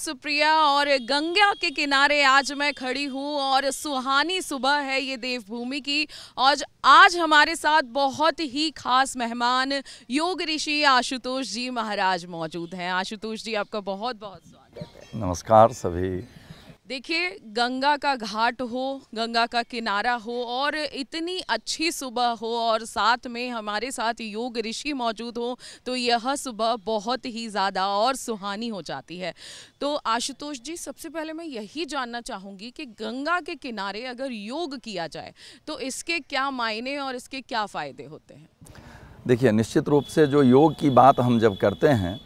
सुप्रिया और गंगा के किनारे आज मैं खड़ी हूँ और सुहानी सुबह है ये देवभूमि की और आज हमारे साथ बहुत ही खास मेहमान योग ऋषि आशुतोष जी महाराज मौजूद हैं आशुतोष जी आपका बहुत बहुत स्वागत है नमस्कार सभी देखिए गंगा का घाट हो गंगा का किनारा हो और इतनी अच्छी सुबह हो और साथ में हमारे साथ योग ऋषि मौजूद हो तो यह सुबह बहुत ही ज़्यादा और सुहानी हो जाती है तो आशुतोष जी सबसे पहले मैं यही जानना चाहूँगी कि गंगा के किनारे अगर योग किया जाए तो इसके क्या मायने और इसके क्या फ़ायदे होते हैं देखिए निश्चित रूप से जो योग की बात हम जब करते हैं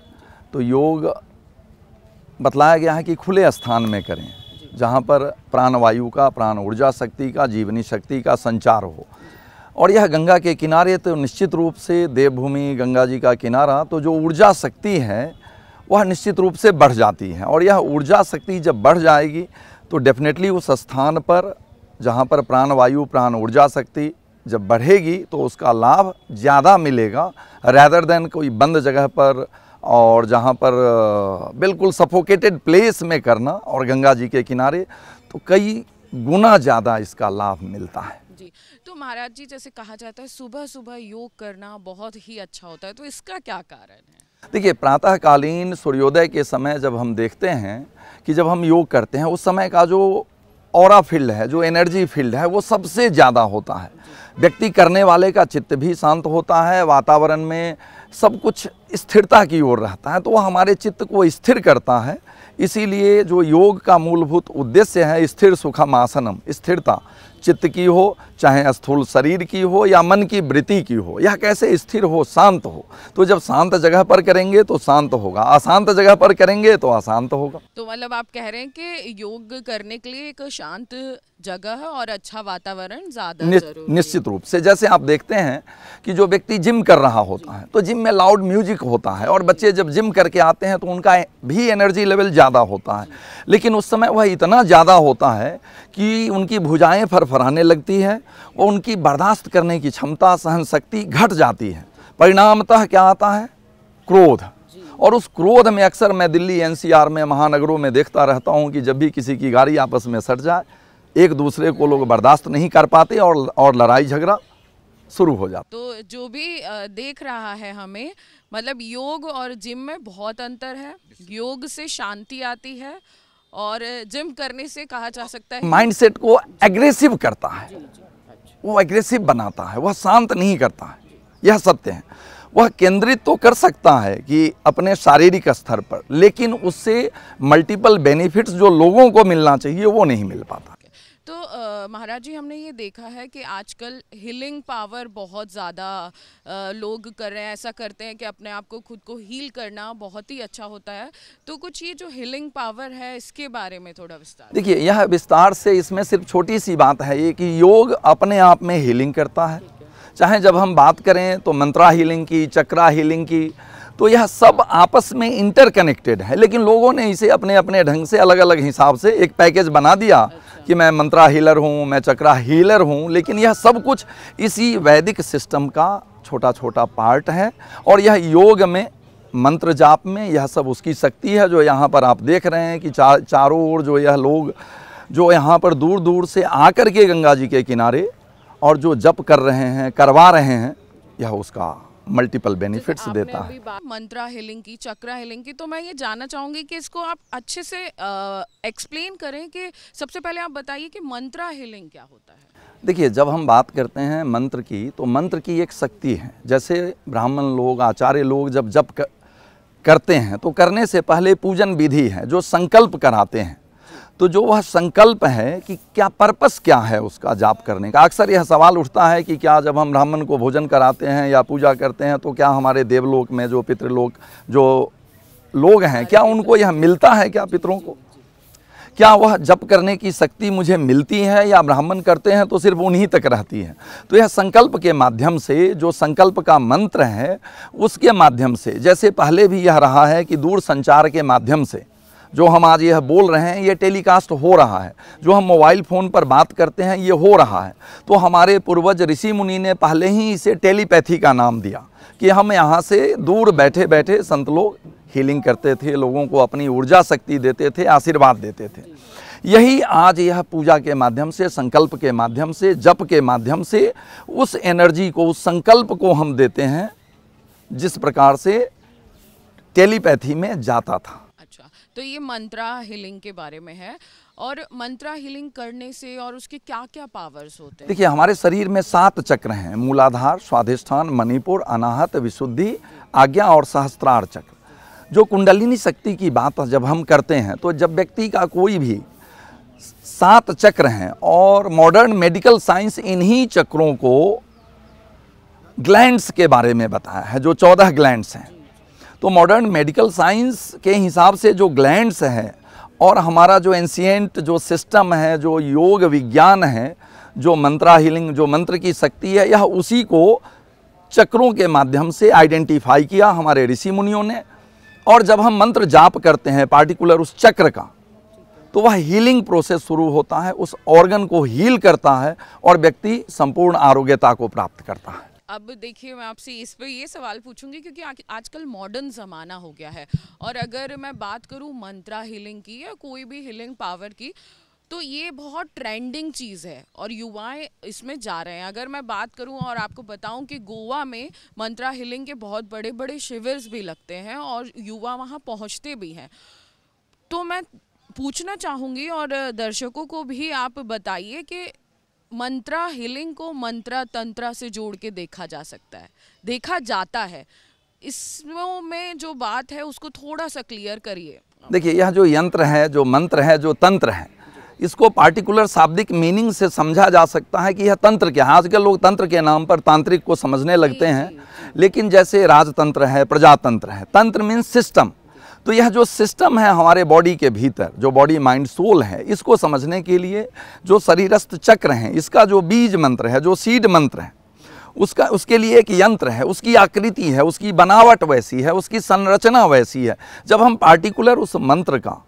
तो योग बतलाया गया है कि खुले स्थान में करें जहाँ पर प्राणवायु का प्राण ऊर्जा शक्ति का जीवनी शक्ति का संचार हो और यह गंगा के किनारे तो निश्चित रूप से देवभूमि गंगा जी का किनारा तो जो ऊर्जा शक्ति है वह निश्चित रूप से बढ़ जाती है और यह ऊर्जा शक्ति जब बढ़ जाएगी तो डेफिनेटली उस स्थान पर जहाँ पर प्राणवायु प्राण ऊर्जा शक्ति जब बढ़ेगी तो उसका लाभ ज़्यादा मिलेगा रैदर देन कोई बंद जगह पर और जहाँ पर बिल्कुल सफोकेटेड प्लेस में करना और गंगा जी के किनारे तो कई गुना ज़्यादा इसका लाभ मिलता है जी तो महाराज जी जैसे कहा जाता है सुबह सुबह योग करना बहुत ही अच्छा होता है तो इसका क्या कारण है देखिए प्रातःकालीन सूर्योदय के समय जब हम देखते हैं कि जब हम योग करते हैं उस समय का जो और फील्ड है जो एनर्जी फील्ड है वो सबसे ज़्यादा होता है व्यक्ति करने वाले का चित्त भी शांत होता है वातावरण में सब कुछ स्थिरता की ओर रहता है तो वह हमारे चित्त को स्थिर करता है इसीलिए जो योग का मूलभूत उद्देश्य है स्थिर सुखम आसनम स्थिरता चित्त की हो चाहे स्थूल शरीर की हो या मन की वृत्ति की हो यह कैसे स्थिर हो शांत हो तो जब शांत जगह पर करेंगे तो शांत होगा अशांत जगह पर करेंगे तो अशांत होगा तो मतलब आप कह रहे हैं कि योग करने के लिए एक शांत जगह है और अच्छा वातावरण ज़्यादा नि, निश्चित रूप से जैसे आप देखते हैं कि जो व्यक्ति जिम कर रहा होता है तो जिम में लाउड म्यूजिक होता है और बच्चे जब जिम करके आते हैं तो उनका भी एनर्जी लेवल ज़्यादा होता है लेकिन उस समय वह इतना ज़्यादा होता है कि उनकी भुजाएं फरफराने लगती है और उनकी बर्दाश्त करने की क्षमता सहन शक्ति घट जाती है परिणामतः क्या आता है क्रोध और उस क्रोध में अक्सर मैं दिल्ली एनसीआर में महानगरों में देखता रहता हूँ कि जब भी किसी की गाड़ी आपस में सट जाए एक दूसरे को लोग बर्दाश्त नहीं कर पाते और और लड़ाई झगड़ा शुरू हो जाता तो जो भी देख रहा है हमें मतलब योग और जिम में बहुत अंतर है योग से शांति आती है और जिम करने से कहा जा सकता है माइंडसेट को एग्रेसिव करता है अच्छा। वो एग्रेसिव बनाता है वह शांत नहीं करता है यह सत्य है वह केंद्रित तो कर सकता है कि अपने शारीरिक स्तर पर लेकिन उससे मल्टीपल बेनिफिट्स जो लोगों को मिलना चाहिए वो नहीं मिल पाता तो आ... महाराज जी हमने ये देखा है कि आजकल हीलिंग पावर बहुत ज़्यादा लोग कर रहे हैं ऐसा करते हैं कि अपने आप को खुद को हील करना बहुत ही अच्छा होता है तो कुछ ये जो हीलिंग पावर है इसके बारे में थोड़ा विस्तार देखिए यह विस्तार से इसमें सिर्फ छोटी सी बात है ये कि योग अपने आप में हीलिंग करता है चाहे जब हम बात करें तो मंत्रा हीलिंग की चक्रा हीलिंग की तो यह सब आपस में इंटरकनेक्टेड है लेकिन लोगों ने इसे अपने अपने ढंग से अलग अलग हिसाब से एक पैकेज बना दिया अच्छा। कि मैं मंत्रा हीलर हूँ मैं चक्रा हीलर हूँ लेकिन यह सब कुछ इसी वैदिक सिस्टम का छोटा छोटा पार्ट है और यह योग में मंत्र जाप में यह सब उसकी शक्ति है जो यहाँ पर आप देख रहे हैं कि चार चारों ओर जो यह लोग जो यहाँ पर दूर दूर से आकर के गंगा जी के किनारे और जो जप कर रहे हैं करवा रहे हैं यह उसका मल्टीपल बेनिफिट्स देता है मंत्रा हिलिंग की चक्रा हिलिंग की तो मैं ये जानना चाहूंगी कि इसको आप अच्छे से एक्सप्लेन करें कि सबसे पहले आप बताइए कि मंत्रा हिलिंग क्या होता है देखिए जब हम बात करते हैं मंत्र की तो मंत्र की एक शक्ति है जैसे ब्राह्मण लोग आचार्य लोग जब जब कर, करते हैं तो करने से पहले पूजन विधि है जो संकल्प कराते हैं तो जो वह संकल्प है कि क्या पर्पस क्या है उसका जाप करने का अक्सर यह सवाल उठता है कि क्या जब हम ब्राह्मण को भोजन कराते हैं या पूजा करते हैं तो क्या हमारे देवलोक में जो पितृलोक जो लोग हैं क्या उनको यह मिलता है क्या पितरों को क्या वह जप करने की शक्ति मुझे मिलती है या ब्राह्मण करते हैं तो सिर्फ उन्हीं तक रहती है तो यह संकल्प के माध्यम से जो संकल्प का मंत्र है उसके माध्यम से जैसे पहले भी यह रहा है कि दूर संचार के माध्यम से जो हम आज यह बोल रहे हैं ये टेलीकास्ट हो रहा है जो हम मोबाइल फ़ोन पर बात करते हैं ये हो रहा है तो हमारे पूर्वज ऋषि मुनि ने पहले ही इसे टेलीपैथी का नाम दिया कि हम यहाँ से दूर बैठे बैठे संत लोग हीलिंग करते थे लोगों को अपनी ऊर्जा शक्ति देते थे आशीर्वाद देते थे यही आज यह पूजा के माध्यम से संकल्प के माध्यम से जप के माध्यम से उस एनर्जी को उस संकल्प को हम देते हैं जिस प्रकार से टेलीपैथी में जाता था तो ये मंत्रा हीलिंग के बारे में है और मंत्रा हीलिंग करने से और उसके क्या क्या पावर्स होते हैं देखिए हमारे शरीर में सात चक्र हैं मूलाधार स्वाधिष्ठान मणिपुर अनाहत विशुद्धि आज्ञा और सहस्त्रार चक्र जो कुंडलिनी शक्ति की बात जब हम करते हैं तो जब व्यक्ति का कोई भी सात चक्र हैं और मॉडर्न मेडिकल साइंस इन्हीं चक्रों को ग्लैंड्स के बारे में बताया है जो चौदह ग्लैंड्स हैं तो मॉडर्न मेडिकल साइंस के हिसाब से जो ग्लैंड्स हैं और हमारा जो एंशियंट जो सिस्टम है जो योग विज्ञान है जो मंत्रा हीलिंग जो मंत्र की शक्ति है यह उसी को चक्रों के माध्यम से आइडेंटिफाई किया हमारे ऋषि मुनियों ने और जब हम मंत्र जाप करते हैं पार्टिकुलर उस चक्र का तो वह हीलिंग प्रोसेस शुरू होता है उस ऑर्गन को हील करता है और व्यक्ति संपूर्ण आरोग्यता को प्राप्त करता है अब देखिए मैं आपसे इस पर ये सवाल पूछूंगी क्योंकि आजकल मॉडर्न ज़माना हो गया है और अगर मैं बात करूँ मंत्रा हीलिंग की या कोई भी हीलिंग पावर की तो ये बहुत ट्रेंडिंग चीज़ है और युवाएं इसमें जा रहे हैं अगर मैं बात करूं और आपको बताऊं कि गोवा में मंत्रा हिलिंग के बहुत बड़े बड़े शिविर्स भी लगते हैं और युवा वहां पहुंचते भी हैं तो मैं पूछना चाहूँगी और दर्शकों को भी आप बताइए कि मंत्रा हीलिंग को मंत्रा तंत्रा से जोड़ के देखा जा सकता है देखा जाता है इसमें में जो बात है उसको थोड़ा सा क्लियर करिए देखिए यह जो यंत्र है जो मंत्र है जो तंत्र है इसको पार्टिकुलर शाब्दिक मीनिंग से समझा जा सकता है कि यह तंत्र क्या है आजकल लोग तंत्र के नाम पर तांत्रिक को समझने लगते हैं लेकिन जैसे राजतंत्र है प्रजातंत्र है तंत्र मीन्स सिस्टम तो यह जो सिस्टम है हमारे बॉडी के भीतर जो बॉडी माइंड सोल है इसको समझने के लिए जो शरीरस्थ चक्र हैं इसका जो बीज मंत्र है जो सीड मंत्र है उसका उसके लिए एक यंत्र है उसकी आकृति है उसकी बनावट वैसी है उसकी संरचना वैसी है जब हम पार्टिकुलर उस मंत्र का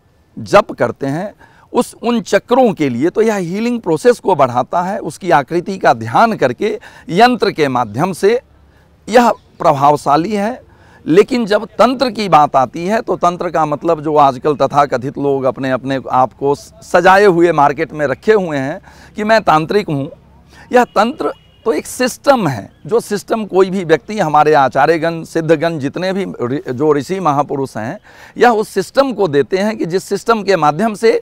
जप करते हैं उस उन चक्रों के लिए तो यह हीलिंग प्रोसेस को बढ़ाता है उसकी आकृति का ध्यान करके यंत्र के माध्यम से यह प्रभावशाली है लेकिन जब तंत्र की बात आती है तो तंत्र का मतलब जो आजकल तथाकथित लोग अपने अपने आप को सजाए हुए मार्केट में रखे हुए हैं कि मैं तांत्रिक हूँ यह तंत्र तो एक सिस्टम है जो सिस्टम कोई भी व्यक्ति हमारे आचार्यगण सिद्धगण जितने भी जो ऋषि महापुरुष हैं यह उस सिस्टम को देते हैं कि जिस सिस्टम के माध्यम से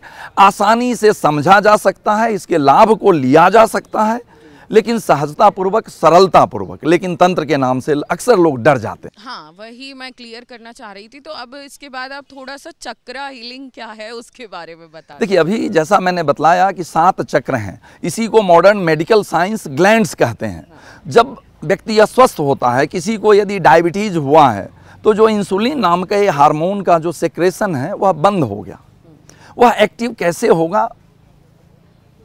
आसानी से समझा जा सकता है इसके लाभ को लिया जा सकता है लेकिन सहजतापूर्वक सरलतापूर्वक लेकिन तंत्र के नाम से अक्सर लोग डर जाते हैं हाँ वही मैं क्लियर करना चाह रही थी तो अब इसके बाद आप थोड़ा सा चक्रा हीलिंग क्या है उसके बारे में बता देखिए अभी जैसा मैंने बताया कि सात चक्र हैं इसी को मॉडर्न मेडिकल साइंस ग्लैंड कहते हैं हाँ। जब व्यक्ति अस्वस्थ होता है किसी को यदि डायबिटीज हुआ है तो जो इंसुलिन नाम के हार्मोन का जो सेक्रेशन है वह बंद हो गया हम्म। वह एक्टिव कैसे होगा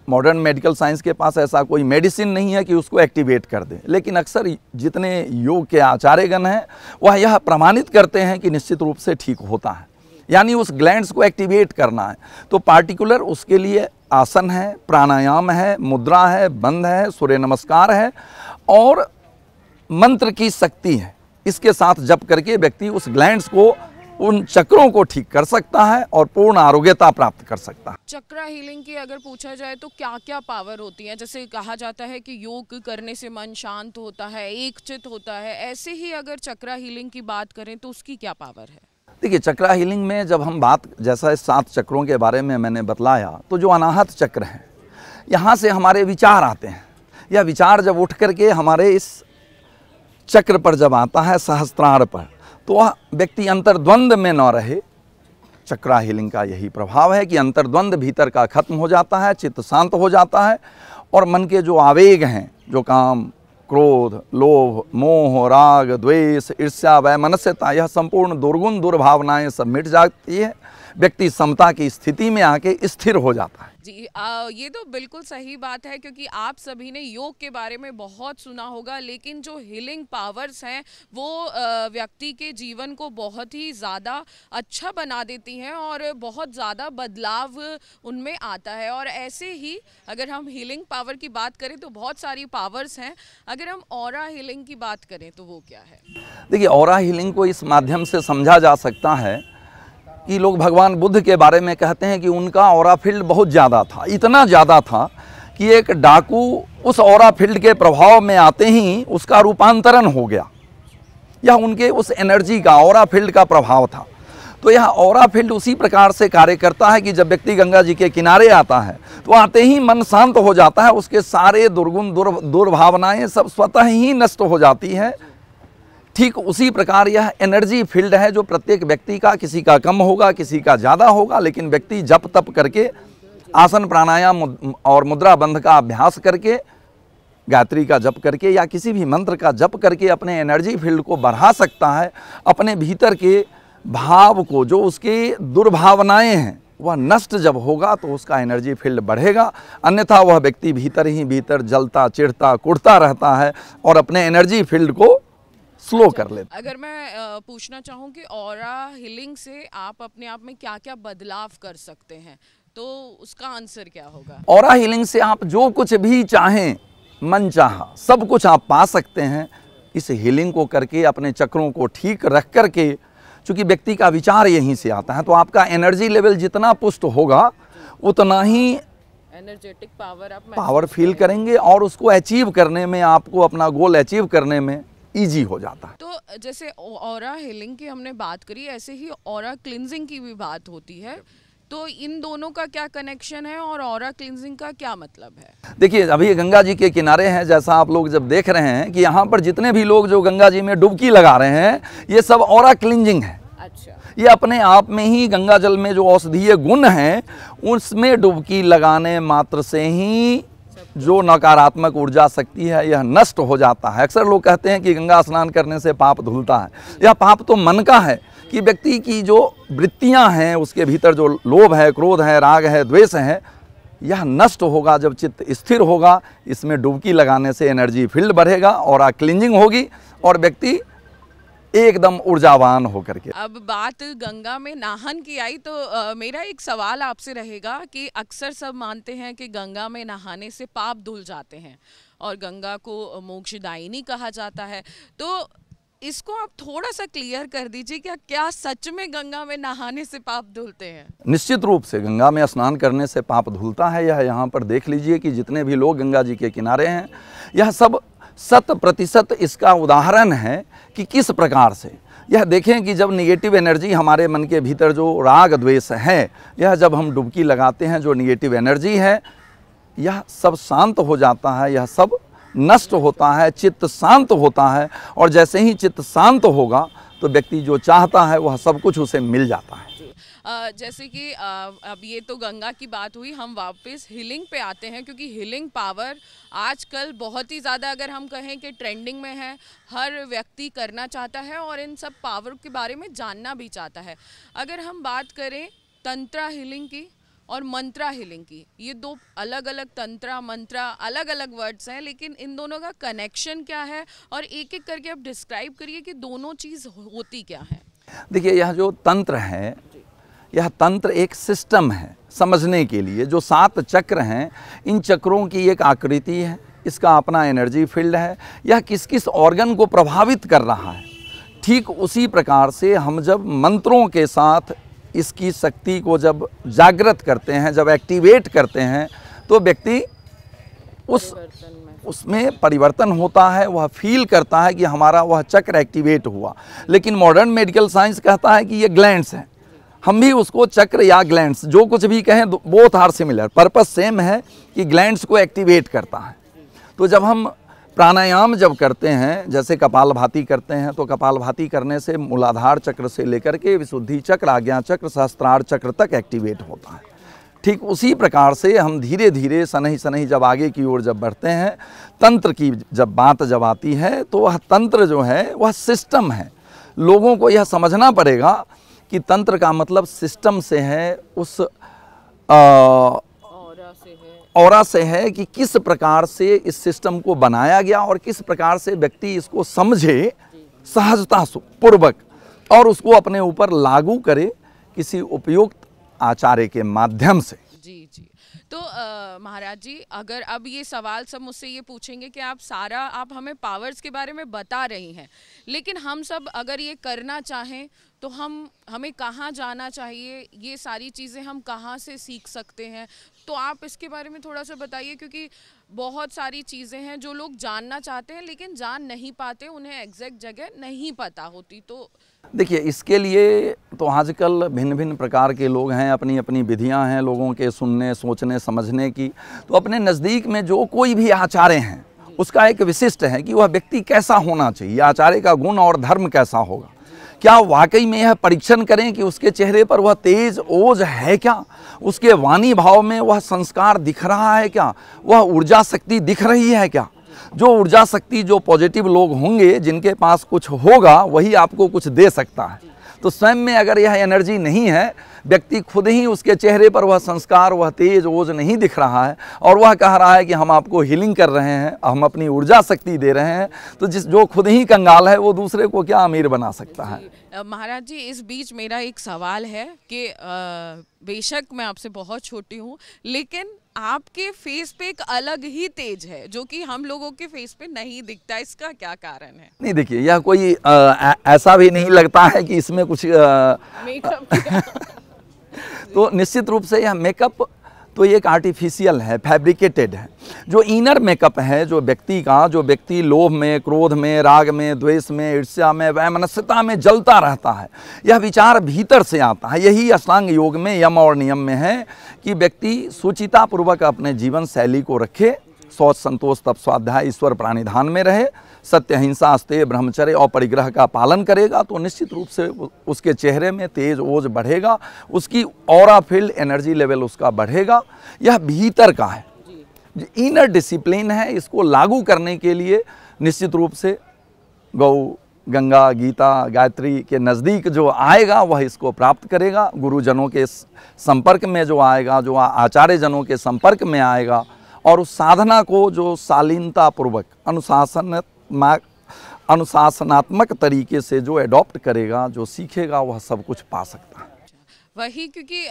मॉडर्न मेडिकल साइंस के पास ऐसा कोई मेडिसिन नहीं है कि उसको एक्टिवेट कर दे लेकिन अक्सर जितने योग के आचार्यगण हैं वह यह प्रमाणित करते हैं कि निश्चित रूप से ठीक होता है यानी उस ग्लैंड्स को एक्टिवेट करना है तो पार्टिकुलर उसके लिए आसन है प्राणायाम है मुद्रा है बंध है सूर्य नमस्कार है और मंत्र की शक्ति है इसके साथ जप करके व्यक्ति उस ग्लैंड्स को उन चक्रों को ठीक कर सकता है और पूर्ण आरोग्यता प्राप्त कर सकता है चक्रा हीलिंग की अगर पूछा जाए तो क्या क्या पावर होती है जैसे कहा जाता है कि योग करने से मन शांत होता है एक चित होता है ऐसे ही अगर चक्रा हीलिंग की बात करें तो उसकी क्या पावर है देखिए चक्रा हीलिंग में जब हम बात जैसा इस सात चक्रों के बारे में मैंने बतलाया तो जो अनाहत चक्र हैं यहाँ से हमारे विचार आते हैं यह विचार जब उठ करके हमारे इस चक्र पर जब आता है सहस्त्रार पर तो वह व्यक्ति अंतर्द्वंद में न रहे चक्रा हीलिंग का यही प्रभाव है कि अंतर्द्वंद भीतर का खत्म हो जाता है चित्त शांत हो जाता है और मन के जो आवेग हैं जो काम क्रोध लोभ मोह राग द्वेष ईर्ष्या व मनस्यता यह संपूर्ण दुर्गुण दुर्भावनाएं सब मिट जाती है व्यक्ति समता की स्थिति में आके स्थिर हो जाता है जी आ, ये तो बिल्कुल सही बात है क्योंकि आप सभी ने योग के बारे में बहुत सुना होगा लेकिन जो हीलिंग पावर्स हैं वो व्यक्ति के जीवन को बहुत ही ज़्यादा अच्छा बना देती हैं और बहुत ज़्यादा बदलाव उनमें आता है और ऐसे ही अगर हम हीलिंग पावर की बात करें तो बहुत सारी पावर्स हैं अगर हम और हीलिंग की बात करें तो वो क्या है देखिए और हीलिंग को इस माध्यम से समझा जा सकता है कि लोग भगवान बुद्ध के बारे में कहते हैं कि उनका और फील्ड बहुत ज़्यादा था इतना ज़्यादा था कि एक डाकू उस और फील्ड के प्रभाव में आते ही उसका रूपांतरण हो गया यह उनके उस एनर्जी का और फील्ड का प्रभाव था तो यह और फील्ड उसी प्रकार से कार्य करता है कि जब व्यक्ति गंगा जी के किनारे आता है तो आते ही मन शांत हो जाता है उसके सारे दुर्गुण दुर् दुर्भावनाएँ सब स्वतः ही नष्ट हो जाती हैं ठीक उसी प्रकार यह एनर्जी फील्ड है जो प्रत्येक व्यक्ति का किसी का कम होगा किसी का ज़्यादा होगा लेकिन व्यक्ति जप तप करके आसन प्राणायाम और मुद्रा बंध का अभ्यास करके गायत्री का जप करके या किसी भी मंत्र का जप करके अपने एनर्जी फील्ड को बढ़ा सकता है अपने भीतर के भाव को जो उसके दुर्भावनाएँ हैं वह नष्ट जब होगा तो उसका एनर्जी फील्ड बढ़ेगा अन्यथा वह व्यक्ति भीतर ही भीतर जलता चिढ़ता कुड़ता रहता है और अपने एनर्जी फील्ड को स्लो कर लेते अगर मैं पूछना चाहूँ कि और हिलिंग से आप अपने आप में क्या क्या बदलाव कर सकते हैं तो उसका आंसर क्या होगा और हिलिंग से आप जो कुछ भी चाहें मन चाह सब कुछ आप पा सकते हैं इस हीलिंग को करके अपने चक्रों को ठीक रख करके चूंकि व्यक्ति का विचार यहीं से आता है तो आपका एनर्जी लेवल जितना पुष्ट होगा उतना ही एनर्जेटिक पावर आप पावर फील करेंगे और उसको अचीव करने में आपको अपना गोल अचीव करने में इजी हो जाता है तो जैसे और हीलिंग की हमने बात करी ऐसे ही और क्लिनजिंग की भी बात होती है तो इन दोनों का क्या कनेक्शन है और और क्लिनजिंग का क्या मतलब है देखिए अभी गंगा जी के किनारे हैं जैसा आप लोग जब देख रहे हैं कि यहाँ पर जितने भी लोग जो गंगा जी में डुबकी लगा रहे हैं ये सब और क्लिनजिंग है अच्छा ये अपने आप में ही गंगा जल में जो औषधीय गुण हैं उसमें डुबकी लगाने मात्र से ही जो नकारात्मक ऊर्जा शक्ति है यह नष्ट हो जाता है अक्सर लोग कहते हैं कि गंगा स्नान करने से पाप धुलता है यह पाप तो मन का है कि व्यक्ति की जो वृत्तियां हैं उसके भीतर जो लोभ है क्रोध है राग है द्वेष है यह नष्ट होगा जब चित्त स्थिर होगा इसमें डुबकी लगाने से एनर्जी फील्ड बढ़ेगा और क्लिंजिंग होगी और व्यक्ति एकदम ऊर्जावान होकर के अब बात गंगा में नाहन की आई तो आ, मेरा एक सवाल आपसे रहेगा कि अक्सर सब मानते हैं कि गंगा में नहाने से पाप धुल जाते हैं और गंगा को मोक्षदायिनी कहा जाता है तो इसको आप थोड़ा सा क्लियर कर दीजिए क्या क्या सच में गंगा में नहाने से पाप धुलते हैं निश्चित रूप से गंगा में स्नान करने से पाप धुलता है यह यहाँ पर देख लीजिए कि जितने भी लोग गंगा जी के किनारे हैं यह सब शत प्रतिशत इसका उदाहरण है कि किस प्रकार से यह देखें कि जब निगेटिव एनर्जी हमारे मन के भीतर जो राग द्वेष है यह जब हम डुबकी लगाते हैं जो निगेटिव एनर्जी है यह सब शांत हो जाता है यह सब नष्ट होता है चित्त शांत होता है और जैसे ही चित्त शांत होगा तो व्यक्ति जो चाहता है वह सब कुछ उसे मिल जाता है जैसे कि अब ये तो गंगा की बात हुई हम वापस हिलिंग पे आते हैं क्योंकि हिलिंग पावर आजकल बहुत ही ज़्यादा अगर हम कहें कि ट्रेंडिंग में है हर व्यक्ति करना चाहता है और इन सब पावर के बारे में जानना भी चाहता है अगर हम बात करें तंत्रा हिलिंग की और मंत्रा हिलिंग की ये दो अलग अलग तंत्रा मंत्रा अलग अलग वर्ड्स हैं लेकिन इन दोनों का कनेक्शन क्या है और एक एक करके आप डिस्क्राइब करिए कि दोनों चीज़ होती क्या है देखिए यह जो तंत्र हैं यह तंत्र एक सिस्टम है समझने के लिए जो सात चक्र हैं इन चक्रों की एक आकृति है इसका अपना एनर्जी फील्ड है यह किस किस ऑर्गन को प्रभावित कर रहा है ठीक उसी प्रकार से हम जब मंत्रों के साथ इसकी शक्ति को जब जागृत करते हैं जब एक्टिवेट करते हैं तो व्यक्ति उस उसमें परिवर्तन होता है वह फील करता है कि हमारा वह चक्र एक्टिवेट हुआ लेकिन मॉडर्न मेडिकल साइंस कहता है कि ये ग्लैंड्स हैं हम भी उसको चक्र या ग्लैंड्स जो कुछ भी कहें बोथ हार सिमिलर पर्पस सेम है कि ग्लैंड्स को एक्टिवेट करता है तो जब हम प्राणायाम जब करते हैं जैसे कपाल भाती करते हैं तो कपाल भाती करने से मूलाधार चक्र से लेकर के विशुद्धि चक्र आज्ञा चक्र सहस्त्रार चक्र तक एक्टिवेट होता है ठीक उसी प्रकार से हम धीरे धीरे सनही सनही जब आगे की ओर जब बढ़ते हैं तंत्र की जब बात जब आती है तो वह तंत्र जो है वह सिस्टम है लोगों को यह समझना पड़ेगा कि तंत्र का मतलब सिस्टम से है उस आ, और से है कि किस प्रकार से इस सिस्टम को बनाया गया और किस प्रकार से व्यक्ति इसको समझे सहजता पूर्वक और उसको अपने ऊपर लागू करे किसी उपयुक्त आचार्य के माध्यम से जी जी तो महाराज जी अगर अब ये सवाल सब मुझसे ये पूछेंगे कि आप सारा आप हमें पावर्स के बारे में बता रही हैं लेकिन हम सब अगर ये करना चाहें तो हम हमें कहाँ जाना चाहिए ये सारी चीज़ें हम कहाँ से सीख सकते हैं तो आप इसके बारे में थोड़ा सा बताइए क्योंकि बहुत सारी चीज़ें हैं जो लोग जानना चाहते हैं लेकिन जान नहीं पाते उन्हें एग्जैक्ट जगह नहीं पता होती तो देखिए इसके लिए तो आजकल भिन्न भिन्न प्रकार के लोग हैं अपनी अपनी विधियां हैं लोगों के सुनने सोचने समझने की तो अपने नज़दीक में जो कोई भी आचार्य हैं उसका एक विशिष्ट है कि वह व्यक्ति कैसा होना चाहिए आचार्य का गुण और धर्म कैसा होगा क्या वाकई में यह परीक्षण करें कि उसके चेहरे पर वह तेज ओज है क्या उसके वाणी भाव में वह संस्कार दिख रहा है क्या वह ऊर्जा शक्ति दिख रही है क्या जो ऊर्जा शक्ति जो पॉजिटिव लोग होंगे जिनके पास कुछ होगा वही आपको कुछ दे सकता है तो स्वयं में अगर यह एनर्जी नहीं है व्यक्ति खुद ही उसके चेहरे पर वह संस्कार वह तेज ओज नहीं दिख रहा है और वह कह रहा है कि हम आपको हीलिंग कर रहे हैं हम अपनी ऊर्जा शक्ति दे रहे हैं तो जिस जो खुद ही कंगाल है वो दूसरे को क्या अमीर बना सकता है महाराज जी इस बीच मेरा एक सवाल है कि बेशक मैं आपसे बहुत छोटी हूँ लेकिन आपके फेस पे एक अलग ही तेज है जो कि हम लोगों के फेस पे नहीं दिखता इसका क्या कारण है नहीं देखिए यह कोई आ, ऐसा भी नहीं लगता है कि इसमें कुछ मेकअप तो निश्चित रूप से यह मेकअप तो ये एक आर्टिफिशियल है फैब्रिकेटेड है जो इनर मेकअप है जो व्यक्ति का जो व्यक्ति लोभ में क्रोध में राग में द्वेष में ईर्ष्या में वैमनस्यता में जलता रहता है यह विचार भीतर से आता है यही अष्टांग योग में यम और नियम में है कि व्यक्ति सुचितापूर्वक अपने जीवन शैली को रखे सोच संतोष तप स्वाध्याय ईश्वर प्राणिधान में रहे सत्य हिंसा अस्ते ब्रह्मचर्य और परिग्रह का पालन करेगा तो निश्चित रूप से उसके चेहरे में तेज ओज बढ़ेगा उसकी और फील्ड एनर्जी लेवल उसका बढ़ेगा यह भीतर का है इनर डिसिप्लिन है इसको लागू करने के लिए निश्चित रूप से गौ गंगा गीता गायत्री के नज़दीक जो आएगा वह इसको प्राप्त करेगा गुरुजनों के संपर्क में जो आएगा जो आचार्य जनों के संपर्क में आएगा और उस साधना को जो शालीनतापूर्वक अनुशासन अनुशासनात्मक तरीके से जो एडॉप्ट करेगा जो सीखेगा वह सब कुछ पा सकता है वही क्योंकि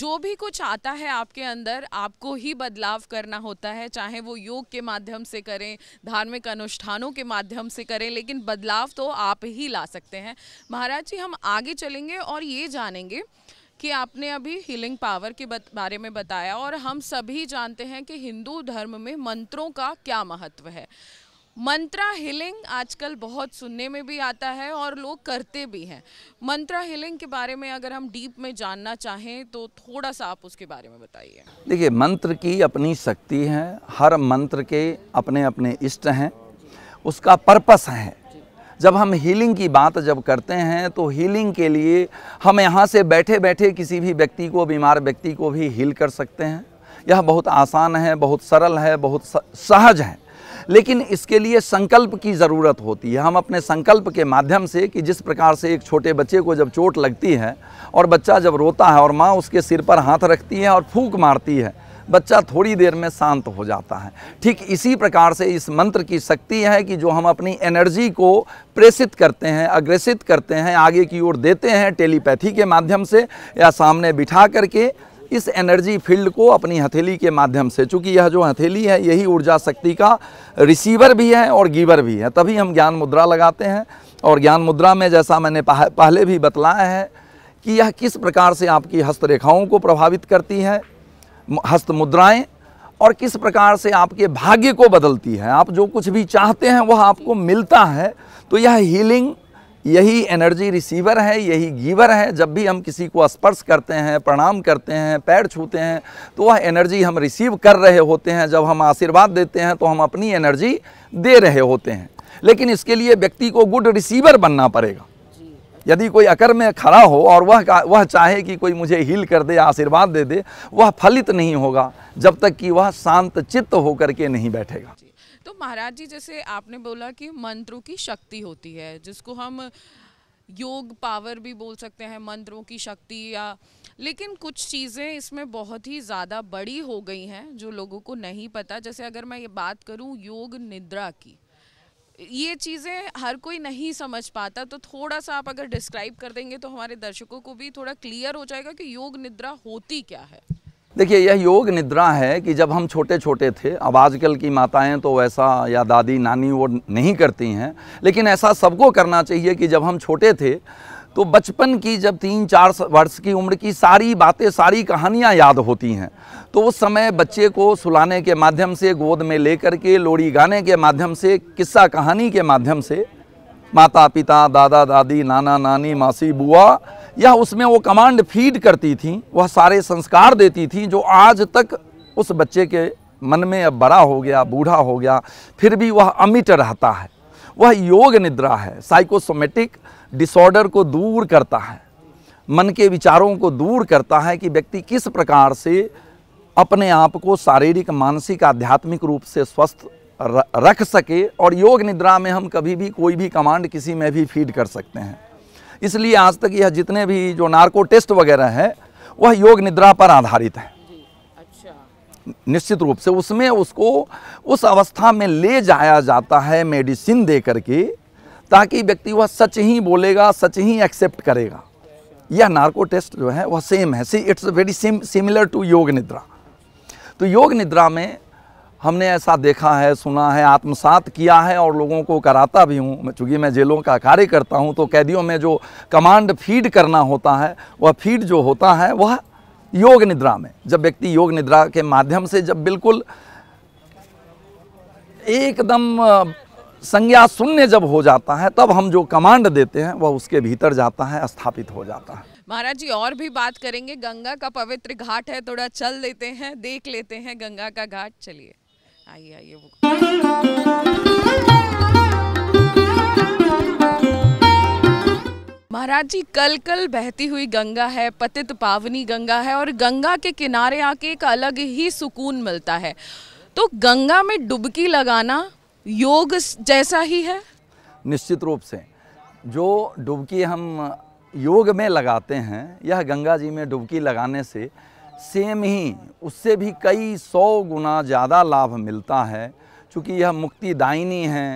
जो भी कुछ आता है आपके अंदर आपको ही बदलाव करना होता है चाहे वो योग के माध्यम से करें धार्मिक अनुष्ठानों के माध्यम से करें लेकिन बदलाव तो आप ही ला सकते हैं महाराज जी हम आगे चलेंगे और ये जानेंगे कि आपने अभी हीलिंग पावर के बारे में बताया और हम सभी जानते हैं कि हिंदू धर्म में मंत्रों का क्या महत्व है मंत्रा हिलिंग आजकल बहुत सुनने में भी आता है और लोग करते भी हैं मंत्रा हिलिंग के बारे में अगर हम डीप में जानना चाहें तो थोड़ा सा आप उसके बारे में बताइए देखिए मंत्र की अपनी शक्ति है हर मंत्र के अपने अपने इष्ट हैं उसका पर्पस है जब हम हीलिंग की बात जब करते हैं तो हीलिंग के लिए हम यहाँ से बैठे बैठे किसी भी व्यक्ति को बीमार व्यक्ति को भी हील कर सकते हैं यह बहुत आसान है बहुत सरल है बहुत सहज है लेकिन इसके लिए संकल्प की ज़रूरत होती है हम अपने संकल्प के माध्यम से कि जिस प्रकार से एक छोटे बच्चे को जब चोट लगती है और बच्चा जब रोता है और माँ उसके सिर पर हाथ रखती है और फूक मारती है बच्चा थोड़ी देर में शांत हो जाता है ठीक इसी प्रकार से इस मंत्र की शक्ति है कि जो हम अपनी एनर्जी को प्रेषित करते हैं अग्रसित करते हैं आगे की ओर देते हैं टेलीपैथी के माध्यम से या सामने बिठा करके इस एनर्जी फील्ड को अपनी हथेली के माध्यम से चूँकि यह जो हथेली है यही ऊर्जा शक्ति का रिसीवर भी है और गीवर भी है तभी हम ज्ञान मुद्रा लगाते हैं और ज्ञान मुद्रा में जैसा मैंने पहले भी बतलाया है कि यह किस प्रकार से आपकी हस्तरेखाओं को प्रभावित करती है हस्त मुद्राएँ और किस प्रकार से आपके भाग्य को बदलती है आप जो कुछ भी चाहते हैं वह आपको मिलता है तो यह हीलिंग यही एनर्जी रिसीवर है यही गीवर है जब भी हम किसी को स्पर्श करते हैं प्रणाम करते हैं पैर छूते हैं तो वह एनर्जी हम रिसीव कर रहे होते हैं जब हम आशीर्वाद देते हैं तो हम अपनी एनर्जी दे रहे होते हैं लेकिन इसके लिए व्यक्ति को गुड रिसीवर बनना पड़ेगा यदि कोई अकर में खड़ा हो और वह वह चाहे कि कोई मुझे हील कर दे आशीर्वाद दे दे वह फलित नहीं होगा जब तक कि वह शांत चित्त होकर के नहीं बैठेगा तो महाराज जी जैसे आपने बोला कि मंत्रों की शक्ति होती है जिसको हम योग पावर भी बोल सकते हैं मंत्रों की शक्ति या लेकिन कुछ चीज़ें इसमें बहुत ही ज़्यादा बड़ी हो गई हैं जो लोगों को नहीं पता जैसे अगर मैं ये बात करूँ योग निद्रा की ये चीज़ें हर कोई नहीं समझ पाता तो थोड़ा सा आप अगर डिस्क्राइब कर देंगे तो हमारे दर्शकों को भी थोड़ा क्लियर हो जाएगा कि योग निद्रा होती क्या है देखिए यह योग निद्रा है कि जब हम छोटे छोटे थे अब आजकल की माताएं तो वैसा या दादी नानी वो नहीं करती हैं लेकिन ऐसा सबको करना चाहिए कि जब हम छोटे थे तो बचपन की जब तीन चार वर्ष की उम्र की सारी बातें सारी कहानियाँ याद होती हैं तो उस समय बच्चे को सुलाने के माध्यम से गोद में ले के लोड़ी गाने के माध्यम से किस्सा कहानी के माध्यम से माता पिता दादा दादी नाना नानी मासी बुआ यह उसमें वो कमांड फीड करती थी वह सारे संस्कार देती थी जो आज तक उस बच्चे के मन में अब बड़ा हो गया बूढ़ा हो गया फिर भी वह अमिट रहता है वह योग निद्रा है साइकोसोमेटिक डिसऑर्डर को दूर करता है मन के विचारों को दूर करता है कि व्यक्ति किस प्रकार से अपने आप को शारीरिक मानसिक आध्यात्मिक रूप से स्वस्थ रख सके और योग निद्रा में हम कभी भी कोई भी कमांड किसी में भी फीड कर सकते हैं इसलिए आज तक यह जितने भी जो नार्को टेस्ट वगैरह हैं वह योग निद्रा पर आधारित है अच्छा। निश्चित रूप से उसमें उसको उस अवस्था में ले जाया जाता है मेडिसिन दे करके ताकि व्यक्ति वह सच ही बोलेगा सच ही एक्सेप्ट करेगा यह नार्को टेस्ट जो है वह सेम है see it's very similar to yoga nidra तो योग निद्रा में हमने ऐसा देखा है सुना है आत्मसात किया है और लोगों को कराता भी हूँ चूँकि मैं जेलों का कार्य करता हूँ तो कैदियों में जो कमांड फीड करना होता है वह फीड जो होता है वह योग निद्रा में जब व्यक्ति योग निद्रा के माध्यम से जब बिल्कुल एकदम संज्ञा शून्य जब हो जाता है तब हम जो कमांड देते हैं वह उसके भीतर जाता है स्थापित हो जाता है महाराज जी और भी बात करेंगे गंगा का पवित्र घाट है थोड़ा चल लेते हैं देख लेते हैं गंगा का घाट चलिए आइए आइए वो महाराज जी कल कल बहती हुई गंगा है पतित पावनी गंगा है और गंगा के किनारे आके एक अलग ही सुकून मिलता है तो गंगा में डुबकी लगाना योग जैसा ही है निश्चित रूप से जो डुबकी हम योग में लगाते हैं यह गंगा जी में डुबकी लगाने से सेम ही उससे भी कई सौ गुना ज़्यादा लाभ मिलता है क्योंकि यह मुक्तिदायिनी है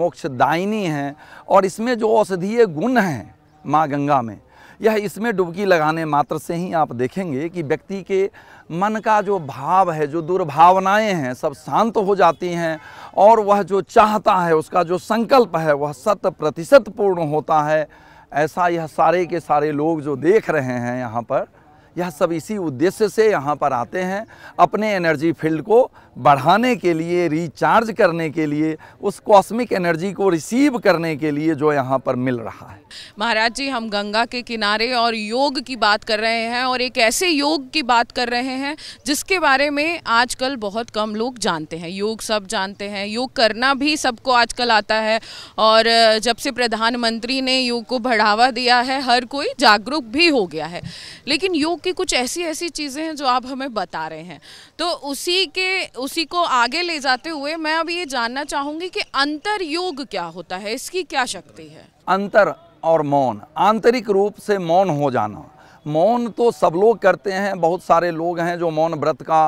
मोक्षदायिनी है और इसमें जो औषधीय गुण हैं माँ गंगा में यह इसमें डुबकी लगाने मात्र से ही आप देखेंगे कि व्यक्ति के मन का जो भाव है जो दुर्भावनाएं हैं सब शांत हो जाती हैं और वह जो चाहता है उसका जो संकल्प है वह शत प्रतिशत पूर्ण होता है ऐसा यह सारे के सारे लोग जो देख रहे हैं यहाँ पर यह सब इसी उद्देश्य से यहाँ पर आते हैं अपने एनर्जी फील्ड को बढ़ाने के लिए रिचार्ज करने के लिए उस कॉस्मिक एनर्जी को रिसीव करने के लिए जो यहाँ पर मिल रहा है महाराज जी हम गंगा के किनारे और योग की बात कर रहे हैं और एक ऐसे योग की बात कर रहे हैं जिसके बारे में आजकल बहुत कम लोग जानते हैं योग सब जानते हैं योग करना भी सबको आजकल आता है और जब से प्रधानमंत्री ने योग को बढ़ावा दिया है हर कोई जागरूक भी हो गया है लेकिन योग कि कुछ ऐसी ऐसी चीज़ें हैं जो आप हमें बता रहे हैं तो उसी के उसी को आगे ले जाते हुए मैं अब ये जानना चाहूँगी कि अंतर योग क्या होता है इसकी क्या शक्ति है अंतर और मौन आंतरिक रूप से मौन हो जाना मौन तो सब लोग करते हैं बहुत सारे लोग हैं जो मौन व्रत का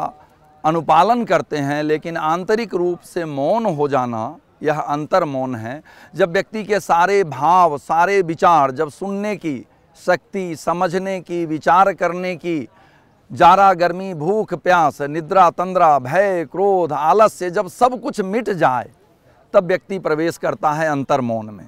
अनुपालन करते हैं लेकिन आंतरिक रूप से मौन हो जाना यह अंतर मौन है जब व्यक्ति के सारे भाव सारे विचार जब सुनने की शक्ति समझने की विचार करने की जारा गर्मी भूख प्यास निद्रा तंद्रा भय क्रोध आलस्य जब सब कुछ मिट जाए तब व्यक्ति प्रवेश करता है अंतर्मौन में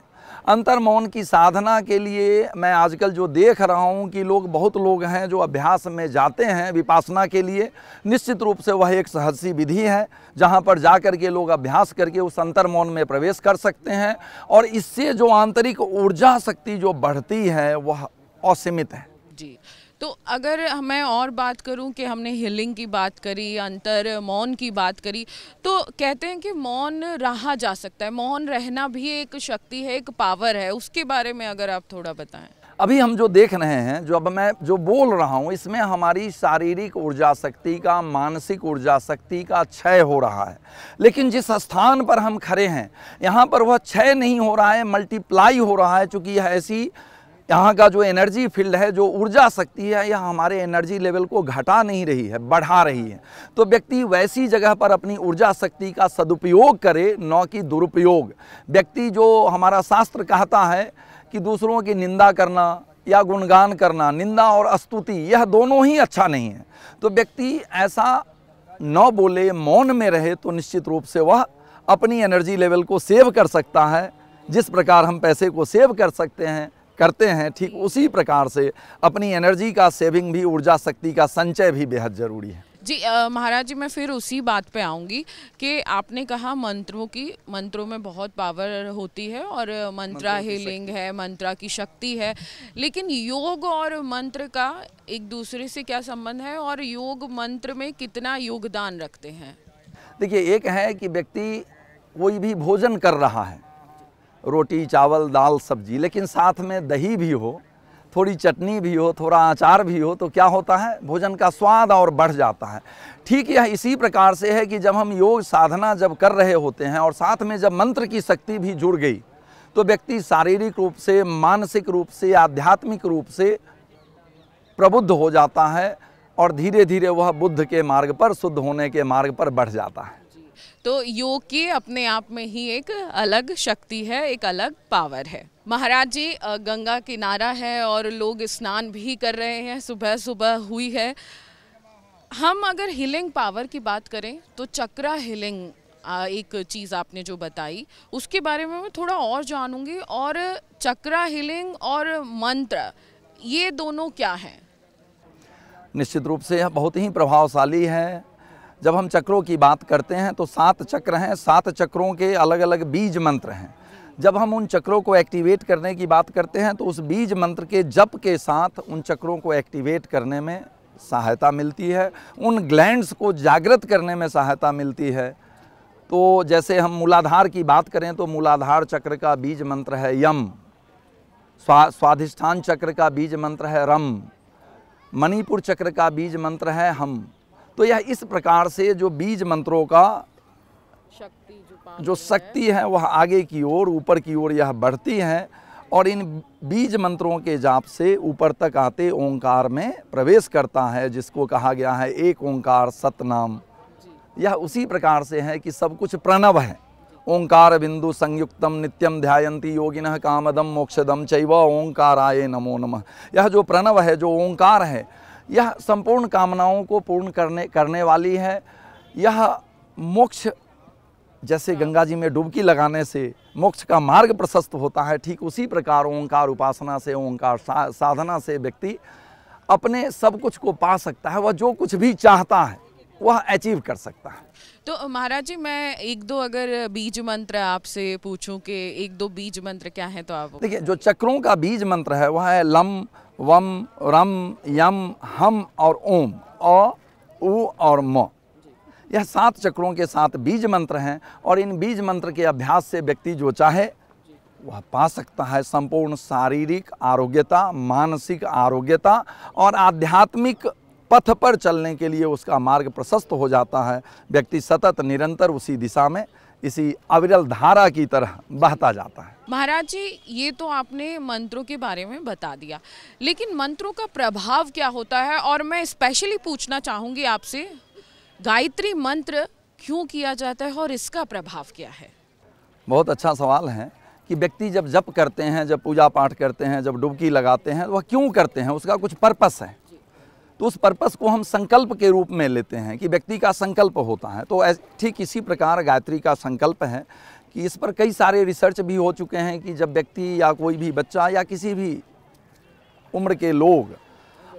अंतर्मौन की साधना के लिए मैं आजकल जो देख रहा हूँ कि लोग बहुत लोग हैं जो अभ्यास में जाते हैं विपासना के लिए निश्चित रूप से वह एक सहसी विधि है जहाँ पर जा कर के लोग अभ्यास करके उस अंतर्मौन में प्रवेश कर सकते हैं और इससे जो आंतरिक ऊर्जा शक्ति जो बढ़ती है वह असीमित है जी तो अगर मैं और बात करूं कि हमने हिलिंग की बात करी अंतर मौन की बात करी तो कहते हैं कि मौन रहा जा सकता है मौन रहना भी एक शक्ति है एक पावर है उसके बारे में अगर आप थोड़ा बताएं अभी हम जो देख रहे हैं जो अब मैं जो बोल रहा हूँ इसमें हमारी शारीरिक ऊर्जा शक्ति का मानसिक ऊर्जा शक्ति का क्षय हो रहा है लेकिन जिस स्थान पर हम खड़े हैं यहाँ पर वह क्षय नहीं हो रहा है मल्टीप्लाई हो रहा है चूँकि यह ऐसी यहाँ का जो एनर्जी फील्ड है जो ऊर्जा शक्ति है यह हमारे एनर्जी लेवल को घटा नहीं रही है बढ़ा रही है तो व्यक्ति वैसी जगह पर अपनी ऊर्जा शक्ति का सदुपयोग करे न कि दुरुपयोग व्यक्ति जो हमारा शास्त्र कहता है कि दूसरों की निंदा करना या गुणगान करना निंदा और स्तुति यह दोनों ही अच्छा नहीं है तो व्यक्ति ऐसा न बोले मौन में रहे तो निश्चित रूप से वह अपनी एनर्जी लेवल को सेव कर सकता है जिस प्रकार हम पैसे को सेव कर सकते हैं करते हैं ठीक उसी प्रकार से अपनी एनर्जी का सेविंग भी ऊर्जा शक्ति का संचय भी बेहद ज़रूरी है जी महाराज जी मैं फिर उसी बात पे आऊँगी कि आपने कहा मंत्रों की मंत्रों में बहुत पावर होती है और मंत्रा हीलिंग है मंत्रा की शक्ति है लेकिन योग और मंत्र का एक दूसरे से क्या संबंध है और योग मंत्र में कितना योगदान रखते हैं देखिए एक है कि व्यक्ति कोई भी भोजन कर रहा है रोटी चावल दाल सब्जी लेकिन साथ में दही भी हो थोड़ी चटनी भी हो थोड़ा अचार भी हो तो क्या होता है भोजन का स्वाद और बढ़ जाता है ठीक यह इसी प्रकार से है कि जब हम योग साधना जब कर रहे होते हैं और साथ में जब मंत्र की शक्ति भी जुड़ गई तो व्यक्ति शारीरिक रूप से मानसिक रूप से आध्यात्मिक रूप से प्रबुद्ध हो जाता है और धीरे धीरे वह बुद्ध के मार्ग पर शुद्ध होने के मार्ग पर बढ़ जाता है तो योग की अपने आप में ही एक अलग शक्ति है एक अलग पावर है महाराज जी गंगा किनारा है और लोग स्नान भी कर रहे हैं सुबह सुबह हुई है हम अगर हीलिंग पावर की बात करें तो चक्रा हीलिंग एक चीज़ आपने जो बताई उसके बारे में मैं थोड़ा और जानूंगी और चक्रा हीलिंग और मंत्र ये दोनों क्या हैं निश्चित रूप से यह बहुत ही प्रभावशाली है जब हम चक्रों की बात करते हैं तो सात चक्र हैं सात चक्रों के अलग अलग बीज मंत्र हैं जब हम उन चक्रों को एक्टिवेट करने की बात करते हैं तो उस बीज मंत्र के जप के साथ उन चक्रों को एक्टिवेट करने में सहायता मिलती है उन ग्लैंड्स को जागृत करने में सहायता मिलती है तो जैसे हम मूलाधार की बात करें तो मूलाधार चक्र का बीज मंत्र है यम स्वा स्वाधिष्ठान चक्र का बीज मंत्र है रम मणिपुर चक्र का बीज मंत्र है हम तो यह इस प्रकार से जो बीज मंत्रों का शक्ति जो शक्ति है वह आगे की ओर ऊपर की ओर यह बढ़ती है और इन बीज मंत्रों के जाप से ऊपर तक आते ओंकार में प्रवेश करता है जिसको कहा गया है एक ओंकार सतनाम यह उसी प्रकार से है कि सब कुछ प्रणव है ओंकार बिंदु संयुक्तम नित्यम ध्यायंती योगिन कामदम मोक्षदम चैव ओंकाराय नमो नमः यह जो प्रणव है जो ओंकार है यह संपूर्ण कामनाओं को पूर्ण करने करने वाली है यह मोक्ष जैसे गंगा जी में डुबकी लगाने से मोक्ष का मार्ग प्रशस्त होता है ठीक उसी प्रकार ओंकार उपासना से ओंकार सा, साधना से व्यक्ति अपने सब कुछ को पा सकता है वह जो कुछ भी चाहता है वह अचीव कर सकता है तो महाराज जी मैं एक दो अगर बीज मंत्र आपसे पूछूं कि एक दो बीज मंत्र क्या है तो आप देखिए जो चक्रों का बीज मंत्र है वह है लम वम रम यम हम और ओम अ उ और म यह सात चक्रों के साथ बीज मंत्र हैं और इन बीज मंत्र के अभ्यास से व्यक्ति जो चाहे वह पा सकता है संपूर्ण शारीरिक आरोग्यता मानसिक आरोग्यता और आध्यात्मिक पथ पर चलने के लिए उसका मार्ग प्रशस्त हो जाता है व्यक्ति सतत निरंतर उसी दिशा में इसी अविरल धारा की तरह बहता जाता है महाराज जी ये तो आपने मंत्रों के बारे में बता दिया लेकिन मंत्रों का प्रभाव क्या होता है और मैं स्पेशली पूछना चाहूँगी आपसे गायत्री मंत्र क्यों किया जाता है और इसका प्रभाव क्या है बहुत अच्छा सवाल है कि व्यक्ति जब जप करते हैं जब पूजा पाठ करते हैं जब डुबकी लगाते हैं वह क्यों करते हैं उसका कुछ पर्पस है तो उस पर्पस को हम संकल्प के रूप में लेते हैं कि व्यक्ति का संकल्प होता है तो ठीक इसी प्रकार गायत्री का संकल्प है कि इस पर कई सारे रिसर्च भी हो चुके हैं कि जब व्यक्ति या कोई भी बच्चा या किसी भी उम्र के लोग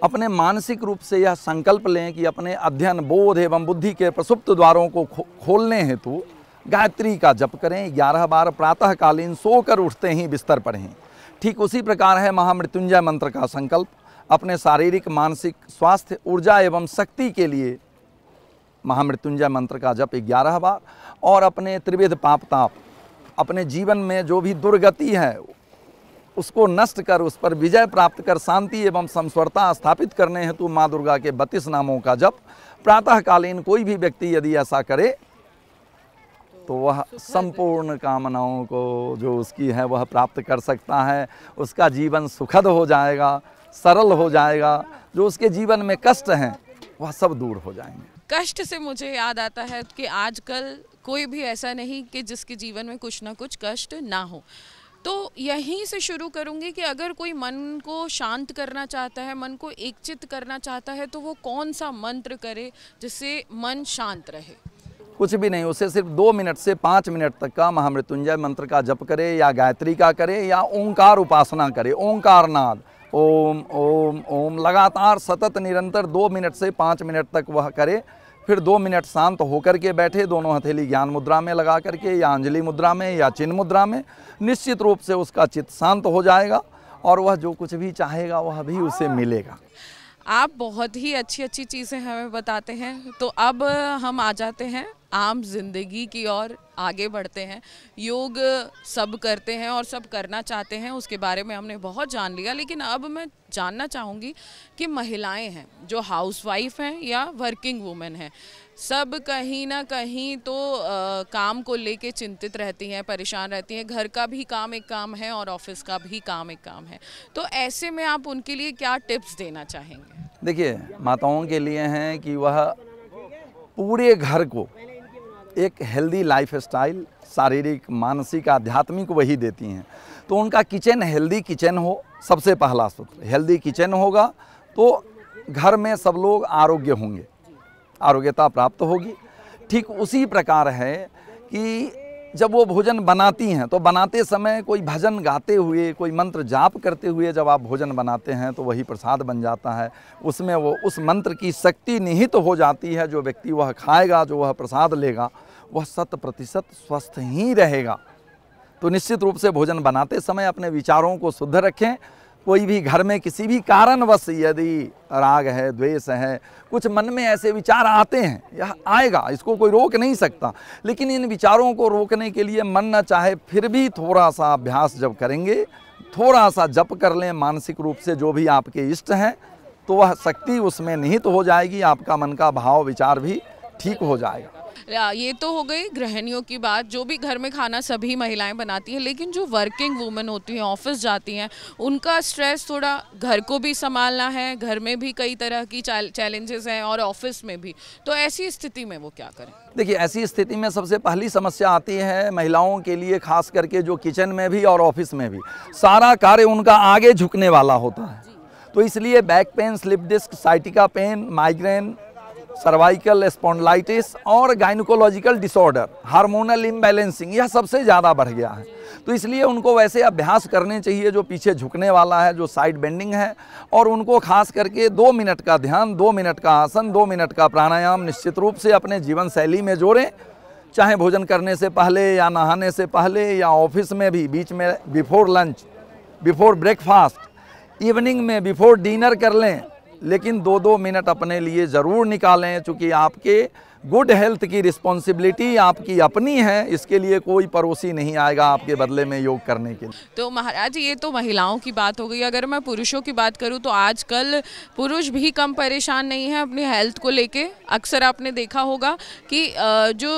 अपने मानसिक रूप से यह संकल्प लें कि अपने अध्ययन बोध एवं बुद्धि के प्रसुप्त द्वारों को खो, खोलने हेतु गायत्री का जप करें ग्यारह बार प्रातःकालीन सोकर उठते ही बिस्तर पढ़ें ठीक उसी प्रकार है महामृत्युंजय मंत्र का संकल्प अपने शारीरिक मानसिक स्वास्थ्य ऊर्जा एवं शक्ति के लिए महामृत्युंजय मंत्र का जप ग्यारह बार और अपने त्रिविध पाप ताप अपने जीवन में जो भी दुर्गति है उसको नष्ट कर उस पर विजय प्राप्त कर शांति एवं समस्वरता स्थापित करने हेतु माँ दुर्गा के बत्तीस नामों का जप प्रातःकालीन कोई भी व्यक्ति यदि ऐसा करे तो वह संपूर्ण कामनाओं को जो उसकी है वह प्राप्त कर सकता है उसका जीवन सुखद हो जाएगा सरल हो जाएगा जो उसके जीवन में कष्ट हैं वह सब दूर हो जाएंगे कष्ट से मुझे याद आता है कि आजकल कोई भी ऐसा नहीं कि जिसके जीवन में कुछ ना कुछ कष्ट ना हो तो यहीं से शुरू करूंगी कि अगर कोई मन को शांत करना चाहता है मन को एकचित करना चाहता है तो वो कौन सा मंत्र करे जिससे मन शांत रहे कुछ भी नहीं उसे सिर्फ दो मिनट से पाँच मिनट तक का महामृत्युंजय मंत्र का जप करे या गायत्री का करे या ओंकार उपासना करे ओंकार नाद ओम ओम ओम लगातार सतत निरंतर दो मिनट से पाँच मिनट तक वह करे फिर दो मिनट शांत होकर के बैठे दोनों हथेली ज्ञान मुद्रा में लगा करके या अंजलि मुद्रा में या चिन्ह मुद्रा में निश्चित रूप से उसका चित्त शांत हो जाएगा और वह जो कुछ भी चाहेगा वह भी उसे हाँ। मिलेगा आप बहुत ही अच्छी अच्छी चीज़ें हमें बताते हैं तो अब हम आ जाते हैं आम जिंदगी की ओर आगे बढ़ते हैं योग सब करते हैं और सब करना चाहते हैं उसके बारे में हमने बहुत जान लिया लेकिन अब मैं जानना चाहूँगी कि महिलाएं हैं जो हाउसवाइफ हैं या वर्किंग वूमेन हैं सब कहीं ना कहीं तो आ, काम को लेके चिंतित रहती हैं परेशान रहती हैं घर का भी काम एक काम है और ऑफिस का भी काम एक काम है तो ऐसे में आप उनके लिए क्या टिप्स देना चाहेंगे देखिए माताओं के लिए हैं कि वह पूरे घर को एक हेल्दी लाइफ स्टाइल शारीरिक मानसिक आध्यात्मिक वही देती हैं तो उनका किचन हेल्दी किचन हो सबसे पहला सूत्र हेल्दी किचन होगा तो घर में सब लोग आरोग्य होंगे आरोग्यता प्राप्त होगी ठीक उसी प्रकार है कि जब वो भोजन बनाती हैं तो बनाते समय कोई भजन गाते हुए कोई मंत्र जाप करते हुए जब आप भोजन बनाते हैं तो वही प्रसाद बन जाता है उसमें वो उस मंत्र की शक्ति निहित तो हो जाती है जो व्यक्ति वह खाएगा जो वह प्रसाद लेगा वह शत प्रतिशत स्वस्थ ही रहेगा तो निश्चित रूप से भोजन बनाते समय अपने विचारों को शुद्ध रखें कोई भी घर में किसी भी कारणवश यदि राग है द्वेष है कुछ मन में ऐसे विचार आते हैं यह आएगा इसको कोई रोक नहीं सकता लेकिन इन विचारों को रोकने के लिए मन न चाहे फिर भी थोड़ा सा अभ्यास जब करेंगे थोड़ा सा जप कर लें मानसिक रूप से जो भी आपके इष्ट हैं तो वह शक्ति उसमें निहित तो हो जाएगी आपका मन का भाव विचार भी ठीक हो जाएगा ये तो हो गई गृहणियों की बात जो भी घर में खाना सभी महिलाएं बनाती हैं लेकिन जो वर्किंग वूमेन होती हैं ऑफिस जाती हैं उनका स्ट्रेस थोड़ा घर को भी संभालना है घर में भी कई तरह की चैलेंजेस हैं और ऑफिस में भी तो ऐसी स्थिति में वो क्या करें देखिए ऐसी स्थिति में सबसे पहली समस्या आती है महिलाओं के लिए खास करके जो किचन में भी और ऑफिस में भी सारा कार्य उनका आगे झुकने वाला होता है तो इसलिए back pain slip disc sciatica pain migraine cervical spondylitis और गाइनकोलॉजिकल डिसऑर्डर हार्मोनल इम्बैलेंसिंग यह सबसे ज़्यादा बढ़ गया है तो इसलिए उनको वैसे अभ्यास करने चाहिए जो पीछे झुकने वाला है जो साइड बेंडिंग है और उनको खास करके दो मिनट का ध्यान दो मिनट का आसन दो मिनट का प्राणायाम निश्चित रूप से अपने जीवन शैली में जोड़ें चाहे भोजन करने से पहले या नहाने से पहले या ऑफिस में भी बीच में before lunch before breakfast evening में बिफोर डिनर कर लें लेकिन दो दो मिनट अपने लिए ज़रूर निकालें चूँकि आपके गुड हेल्थ की रिस्पॉन्सिबिलिटी आपकी अपनी है इसके लिए कोई पड़ोसी नहीं आएगा आपके बदले में योग करने के लिए तो महाराज ये तो महिलाओं की बात हो गई अगर मैं पुरुषों की बात करूँ तो आजकल पुरुष भी कम परेशान नहीं है अपनी हेल्थ को लेके अक्सर आपने देखा होगा कि जो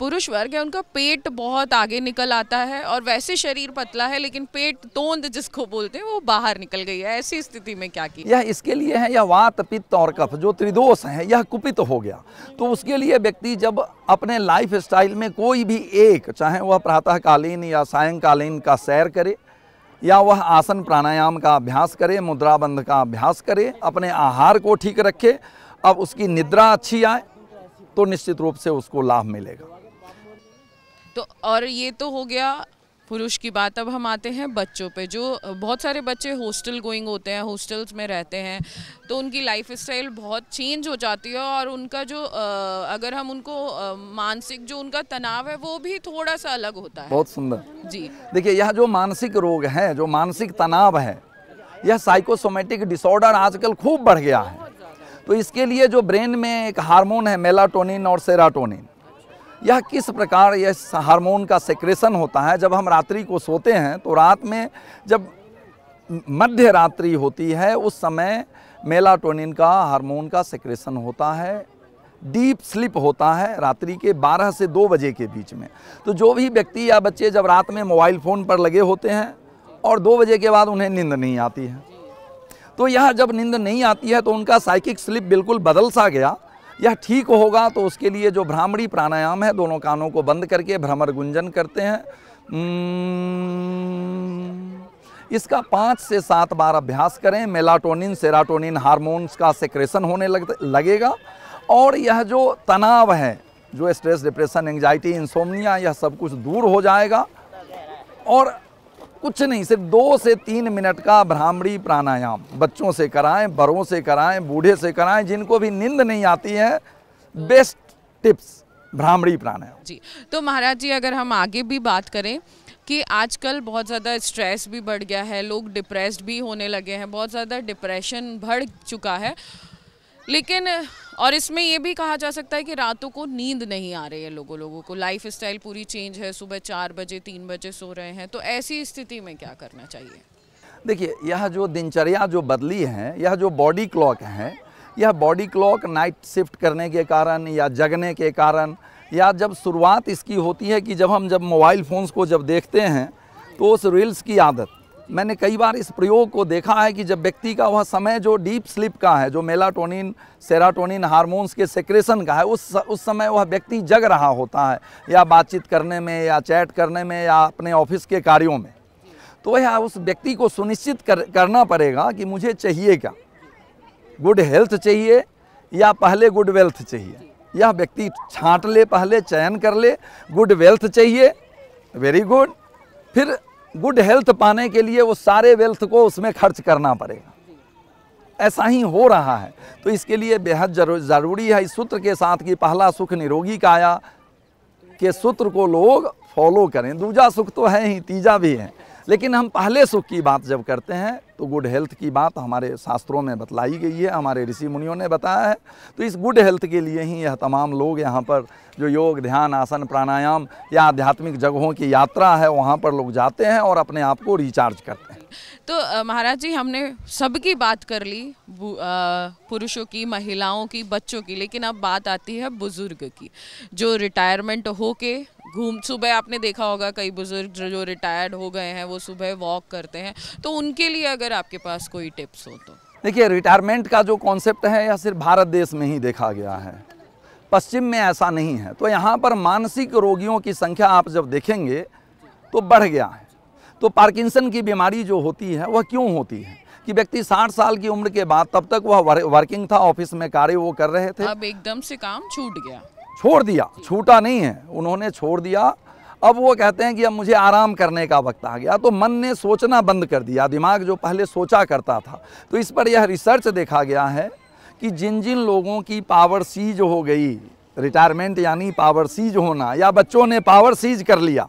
पुरुष वर्ग है उनका पेट बहुत आगे निकल आता है और वैसे शरीर पतला है लेकिन पेट तोंद जिसको बोलते हैं वो बाहर निकल गई है ऐसी स्थिति में क्या की यह इसके लिए है यह वात पित्त और कफ जो त्रिदोष है यह कुपित हो गया तो उसके इसलिए व्यक्ति जब अपने लाइफ स्टाइल में कोई भी एक चाहे वह प्रातःकालीन या सायंकालीन का सैर करे या वह आसन प्राणायाम का अभ्यास करे मुद्राबंध का अभ्यास करे अपने आहार को ठीक रखे अब उसकी निद्रा अच्छी आए तो निश्चित रूप से उसको लाभ मिलेगा तो और ये तो हो गया पुरुष की बात अब हम आते हैं बच्चों पे जो बहुत सारे बच्चे हॉस्टल गोइंग होते हैं हॉस्टल्स में रहते हैं तो उनकी लाइफ स्टाइल बहुत चेंज हो जाती है और उनका जो अगर हम उनको मानसिक जो उनका तनाव है वो भी थोड़ा सा अलग होता है बहुत सुंदर जी देखिए यह जो मानसिक रोग है जो मानसिक तनाव है यह साइकोसोमेटिक डिसऑर्डर आजकल खूब बढ़ गया है तो इसके लिए जो ब्रेन में एक हार्मोन है मेलाटोनिन और सेराटोनिन यह किस प्रकार यह हार्मोन का सेक्रेशन होता है जब हम रात्रि को सोते हैं तो रात में जब मध्य रात्रि होती है उस समय मेलाटोनिन का हार्मोन का सेक्रेशन होता है डीप स्लिप होता है रात्रि के 12 से 2 बजे के बीच में तो जो भी व्यक्ति या बच्चे जब रात में मोबाइल फ़ोन पर लगे होते हैं और 2 बजे के बाद उन्हें नींद नहीं आती है तो यह जब नींद नहीं आती है तो उनका साइकिक स्लिप बिल्कुल बदल सा गया यह ठीक होगा तो उसके लिए जो भ्रामरी प्राणायाम है दोनों कानों को बंद करके भ्रमर गुंजन करते हैं हम्म, इसका पाँच से सात बार अभ्यास करें मेलाटोनिन सेराटोनिन हार्मोन्स का सेक्रेशन होने लग, लगेगा और यह जो तनाव है जो स्ट्रेस डिप्रेशन एंजाइटी इंसोमनिया यह सब कुछ दूर हो जाएगा और कुछ नहीं सिर्फ दो से तीन मिनट का भ्रामरी प्राणायाम बच्चों से कराएं बड़ों से कराएं बूढ़े से कराएं जिनको भी नींद नहीं आती है बेस्ट टिप्स भ्रामरी प्राणायाम जी तो महाराज जी अगर हम आगे भी बात करें कि आजकल बहुत ज़्यादा स्ट्रेस भी बढ़ गया है लोग डिप्रेस्ड भी होने लगे हैं बहुत ज़्यादा डिप्रेशन बढ़ चुका है लेकिन और इसमें ये भी कहा जा सकता है कि रातों को नींद नहीं आ रही है लोगों लोगों को लाइफ स्टाइल पूरी चेंज है सुबह चार बजे तीन बजे सो रहे हैं तो ऐसी स्थिति में क्या करना चाहिए देखिए यह जो दिनचर्या जो बदली है यह जो बॉडी क्लॉक है यह बॉडी क्लॉक नाइट शिफ्ट करने के कारण या जगने के कारण या जब शुरुआत इसकी होती है कि जब हम जब मोबाइल फ़ोन्स को जब देखते हैं तो उस रील्स की आदत मैंने कई बार इस प्रयोग को देखा है कि जब व्यक्ति का वह समय जो डीप स्लिप का है जो मेलाटोनिन सेराटोनिन हार्मोन्स के सेक्रेशन का है उस उस समय वह व्यक्ति जग रहा होता है या बातचीत करने में या चैट करने में या अपने ऑफिस के कार्यों में तो यह उस व्यक्ति को सुनिश्चित कर, करना पड़ेगा कि मुझे चाहिए क्या गुड हेल्थ चाहिए या पहले गुड वेल्थ चाहिए यह व्यक्ति छाँट ले पहले चयन कर ले गुड वेल्थ चाहिए वेरी गुड फिर गुड हेल्थ पाने के लिए वो सारे वेल्थ को उसमें खर्च करना पड़ेगा ऐसा ही हो रहा है तो इसके लिए बेहद ज़रूरी है इस सूत्र के साथ कि पहला सुख निरोगी का आया के सूत्र को लोग फॉलो करें दूजा सुख तो है ही तीजा भी है लेकिन हम पहले सुख की बात जब करते हैं तो गुड हेल्थ की बात हमारे शास्त्रों में बतलाई गई है हमारे ऋषि मुनियों ने बताया है तो इस गुड हेल्थ के लिए ही यह तमाम लोग यहाँ पर जो योग ध्यान आसन प्राणायाम या आध्यात्मिक जगहों की यात्रा है वहाँ पर लोग जाते हैं और अपने आप को रिचार्ज करते हैं तो महाराज जी हमने सबकी बात कर ली पुरुषों की महिलाओं की बच्चों की लेकिन अब बात आती है बुज़ुर्ग की जो रिटायरमेंट होके घूम सुबह आपने देखा होगा कई बुज़ुर्ग जो रिटायर्ड हो गए हैं वो सुबह वॉक करते हैं तो उनके लिए अगर आपके पास कोई टिप्स हो तो देखिए रिटायरमेंट का जो कॉन्सेप्ट है यह सिर्फ भारत देश में ही देखा गया है पश्चिम में ऐसा नहीं है तो यहाँ पर मानसिक रोगियों की संख्या आप जब देखेंगे तो बढ़ गया है तो पार्किंसन की बीमारी जो होती है वह क्यों होती है कि व्यक्ति 60 साल की उम्र के बाद तब तक वह वर्किंग था ऑफिस में कार्य वो कर रहे थे अब एकदम से काम छूट गया छोड़ दिया छूटा नहीं है उन्होंने छोड़ दिया अब वो कहते हैं कि अब मुझे आराम करने का वक्त आ गया तो मन ने सोचना बंद कर दिया दिमाग जो पहले सोचा करता था तो इस पर यह रिसर्च देखा गया है कि जिन जिन लोगों की पावर सीज हो गई रिटायरमेंट यानी पावर सीज होना या बच्चों ने पावर सीज कर लिया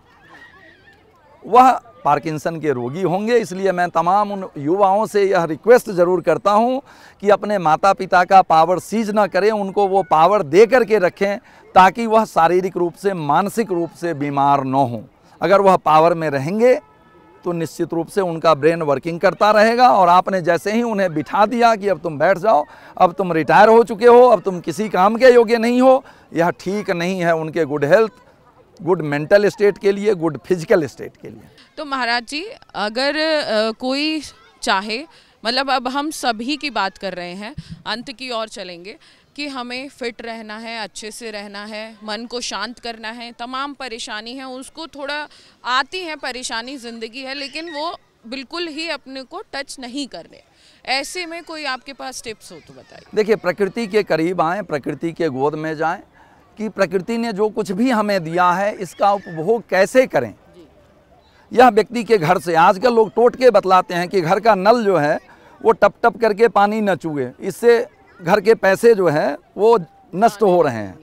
वह पार्किंसन के रोगी होंगे इसलिए मैं तमाम उन युवाओं से यह रिक्वेस्ट ज़रूर करता हूं कि अपने माता पिता का पावर सीज ना करें उनको वो पावर दे करके रखें ताकि वह शारीरिक रूप से मानसिक रूप से बीमार न हों अगर वह पावर में रहेंगे तो निश्चित रूप से उनका ब्रेन वर्किंग करता रहेगा और आपने जैसे ही उन्हें बिठा दिया कि अब तुम बैठ जाओ अब तुम रिटायर हो चुके हो अब तुम किसी काम के योग्य नहीं हो यह ठीक नहीं है उनके good health good mental state के लिए गुड फिजिकल स्टेट के लिए तो महाराज जी अगर आ, कोई चाहे मतलब अब हम सभी की बात कर रहे हैं अंत की ओर चलेंगे कि हमें फिट रहना है अच्छे से रहना है मन को शांत करना है तमाम परेशानी है उसको थोड़ा आती है परेशानी ज़िंदगी है लेकिन वो बिल्कुल ही अपने को टच नहीं कर रहे ऐसे में कोई आपके पास टिप्स हो तो बताइए देखिए प्रकृति के करीब आएँ प्रकृति के गोद में जाएं कि प्रकृति ने जो कुछ भी हमें दिया है इसका उपभोग कैसे करें यह व्यक्ति के घर से आजकल लोग टोट के बतलाते हैं कि घर का नल जो है वो टप टप करके पानी न चूहे इससे घर के पैसे जो है वो नष्ट हो रहे हैं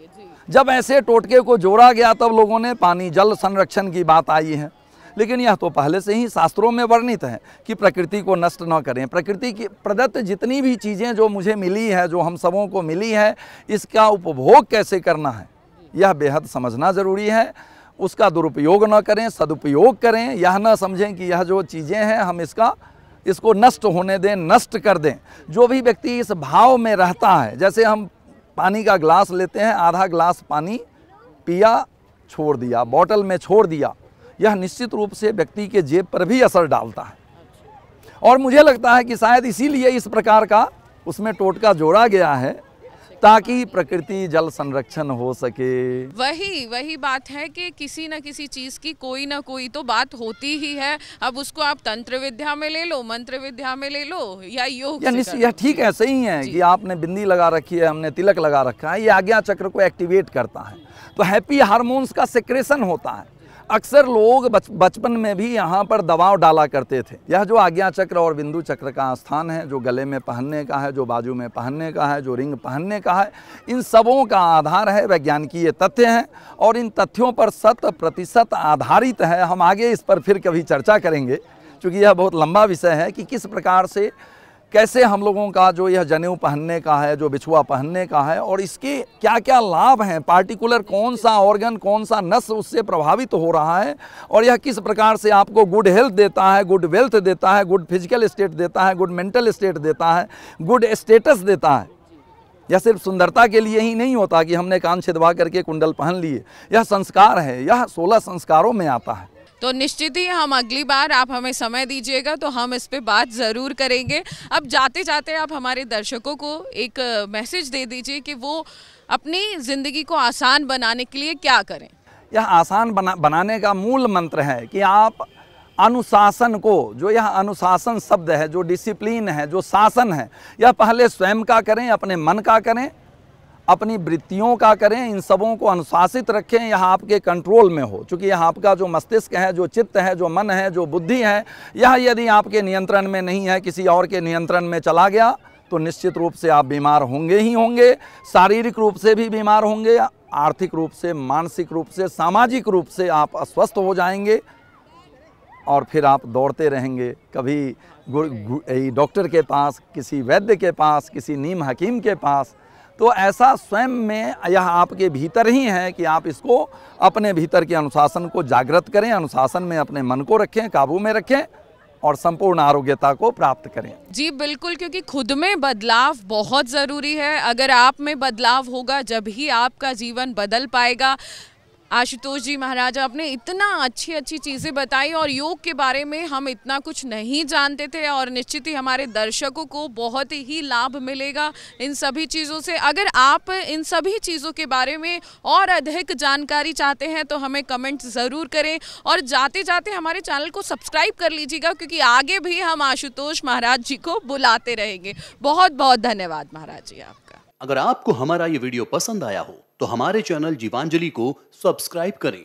जब ऐसे टोटके को जोड़ा गया तब लोगों ने पानी जल संरक्षण की बात आई है लेकिन यह तो पहले से ही शास्त्रों में वर्णित है कि प्रकृति को नष्ट न करें प्रकृति की प्रदत्त जितनी भी चीज़ें जो मुझे मिली है जो हम सबों को मिली है इसका उपभोग कैसे करना है यह बेहद समझना ज़रूरी है उसका दुरुपयोग ना करें सदुपयोग करें यह ना समझें कि यह जो चीज़ें हैं हम इसका इसको नष्ट होने दें नष्ट कर दें जो भी व्यक्ति इस भाव में रहता है जैसे हम पानी का ग्लास लेते हैं आधा ग्लास पानी पिया छोड़ दिया बॉटल में छोड़ दिया यह निश्चित रूप से व्यक्ति के जेब पर भी असर डालता है और मुझे लगता है कि शायद इसीलिए इस प्रकार का उसमें टोटका जोड़ा गया है ताकि प्रकृति जल संरक्षण हो सके वही वही बात है कि किसी न किसी चीज की कोई ना कोई तो बात होती ही है अब उसको आप तंत्र विद्या में ले लो मंत्र विद्या में ले लो या योग या ठीक है सही है कि आपने बिंदी लगा रखी है हमने तिलक लगा रखा है ये आज्ञा चक्र को एक्टिवेट करता है तो हैप्पी हारमोन्स का सिक्रेशन होता है अक्सर लोग बचपन में भी यहाँ पर दबाव डाला करते थे यह जो आज्ञा चक्र और बिंदु चक्र का स्थान है जो गले में पहनने का है जो बाजू में पहनने का है जो रिंग पहनने का है इन सबों का आधार है वैज्ञानिकीय तथ्य हैं और इन तथ्यों पर शत प्रतिशत आधारित है हम आगे इस पर फिर कभी चर्चा करेंगे क्योंकि यह बहुत लंबा विषय है कि किस प्रकार से कैसे हम लोगों का जो यह जनेऊ पहनने का है जो बिछुआ पहनने का है और इसके क्या क्या लाभ हैं पार्टिकुलर कौन सा ऑर्गन कौन सा नस उससे प्रभावित हो रहा है और यह किस प्रकार से आपको गुड हेल्थ देता है गुड वेल्थ देता है गुड फिजिकल स्टेट देता है गुड मेंटल स्टेट देता है गुड स्टेटस देता है यह सिर्फ सुंदरता के लिए ही नहीं होता कि हमने कान छिदवा करके कुंडल पहन लिए यह संस्कार है यह सोलह संस्कारों में आता है तो निश्चित ही हम अगली बार आप हमें समय दीजिएगा तो हम इस पर बात ज़रूर करेंगे अब जाते जाते आप हमारे दर्शकों को एक मैसेज दे दीजिए कि वो अपनी ज़िंदगी को आसान बनाने के लिए क्या करें यह आसान बना बनाने का मूल मंत्र है कि आप अनुशासन को जो यह अनुशासन शब्द है जो डिसिप्लिन है जो शासन है यह पहले स्वयं का करें अपने मन का करें अपनी वृत्तियों का करें इन सबों को अनुशासित रखें यह आपके कंट्रोल में हो चूँकि यह आपका जो मस्तिष्क है जो चित्त है जो मन है जो बुद्धि है यह यदि आपके नियंत्रण में नहीं है किसी और के नियंत्रण में चला गया तो निश्चित रूप से आप बीमार होंगे ही होंगे शारीरिक रूप से भी बीमार होंगे आर्थिक रूप से मानसिक रूप से सामाजिक रूप से आप अस्वस्थ हो जाएंगे और फिर आप दौड़ते रहेंगे कभी डॉक्टर के पास किसी वैद्य के पास किसी नीम हकीम के पास तो ऐसा स्वयं में यह आपके भीतर ही है कि आप इसको अपने भीतर के अनुशासन को जागृत करें अनुशासन में अपने मन को रखें काबू में रखें और संपूर्ण आरोग्यता को प्राप्त करें जी बिल्कुल क्योंकि खुद में बदलाव बहुत ज़रूरी है अगर आप में बदलाव होगा जब ही आपका जीवन बदल पाएगा आशुतोष जी महाराज आपने इतना अच्छी अच्छी चीज़ें बताई और योग के बारे में हम इतना कुछ नहीं जानते थे और निश्चित ही हमारे दर्शकों को बहुत ही लाभ मिलेगा इन सभी चीज़ों से अगर आप इन सभी चीज़ों के बारे में और अधिक जानकारी चाहते हैं तो हमें कमेंट ज़रूर करें और जाते जाते हमारे चैनल को सब्सक्राइब कर लीजिएगा क्योंकि आगे भी हम आशुतोष महाराज जी को बुलाते रहेंगे बहुत बहुत धन्यवाद महाराज जी आपका अगर आपको हमारा ये वीडियो पसंद आया हो तो हमारे चैनल जीवांजलि को सब्सक्राइब करें